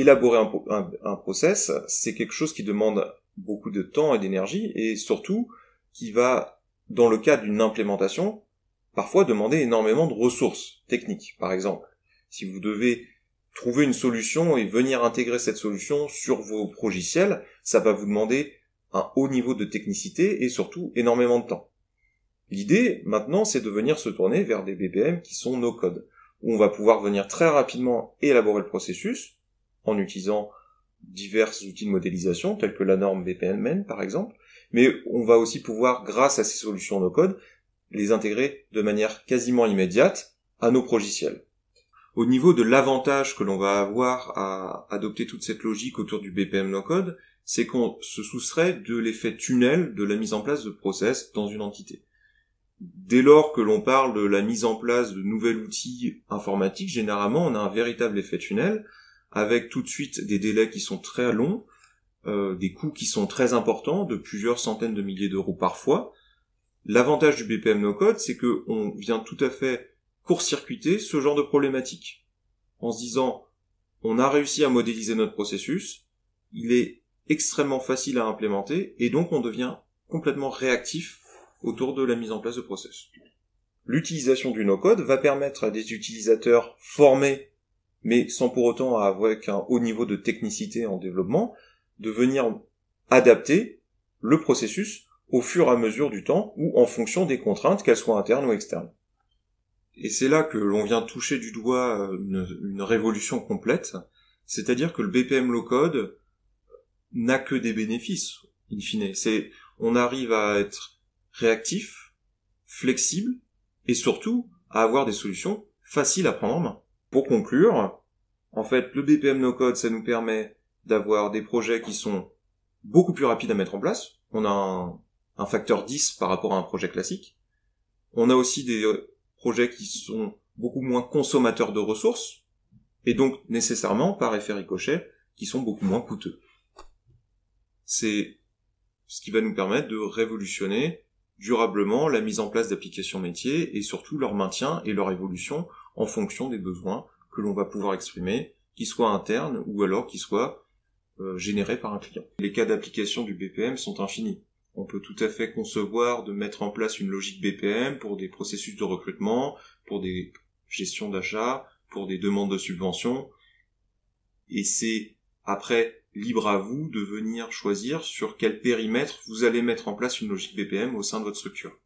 élaborer un, process, c'est quelque chose qui demande beaucoup de temps et d'énergie et surtout qui va, dans le cas d'une implémentation, parfois demander énormément de ressources techniques. Par exemple, si vous devez trouver une solution et venir intégrer cette solution sur vos logiciels, ça va vous demander un haut niveau de technicité et surtout énormément de temps. L'idée maintenant, c'est de venir se tourner vers des BPM qui sont no codes. où on va pouvoir venir très rapidement élaborer le processus, en utilisant divers outils de modélisation, tels que la norme BPMN par exemple, mais on va aussi pouvoir, grâce à ces solutions no-code, les intégrer de manière quasiment immédiate à nos logiciels. Au niveau de l'avantage que l'on va avoir à adopter toute cette logique autour du BPM no-code, c'est qu'on se soustrait de l'effet tunnel de la mise en place de process dans une entité. Dès lors que l'on parle de la mise en place de nouveaux outils informatiques, généralement on a un véritable effet tunnel, avec tout de suite des délais qui sont très longs, euh, des coûts qui sont très importants, de plusieurs centaines de milliers d'euros parfois. L'avantage du BPM no code, c'est que on vient tout à fait court-circuiter ce genre de problématique. En se disant, on a réussi à modéliser notre processus, il est extrêmement facile à implémenter, et donc on devient complètement réactif autour de la mise en place de process. L'utilisation du no-code va permettre à des utilisateurs formés mais sans pour autant avoir un haut niveau de technicité en développement, de venir adapter le processus au fur et à mesure du temps ou en fonction des contraintes, qu'elles soient internes ou externes. Et c'est là que l'on vient toucher du doigt euh, une, révolution complète, c'est-à-dire que le BPM low code n'a que des bénéfices, in fine. C'est, on arrive à être réactif, flexible, et surtout à avoir des solutions faciles à prendre en main. Pour conclure, en fait, le BPM no code, ça nous permet d'avoir des projets qui sont beaucoup plus rapides à mettre en place. On a un, un facteur 10 par rapport à un projet classique. On a aussi des euh, projets qui sont beaucoup moins consommateurs de ressources et donc nécessairement par effet ricochet qui sont beaucoup moins coûteux. C'est ce qui va nous permettre de révolutionner durablement la mise en place d'applications métiers et surtout leur maintien et leur évolution en fonction des besoins que l'on va pouvoir exprimer, qu'ils soient internes ou alors qu'ils soient euh, générés par un client. Les cas d'application du BPM sont infinis. On peut tout à fait concevoir de mettre en place une logique BPM pour des processus de recrutement, pour des gestions d'achat, pour des demandes de subventions. Et c'est après libre à vous de venir choisir sur quel périmètre vous allez mettre en place une logique BPM au sein de votre structure.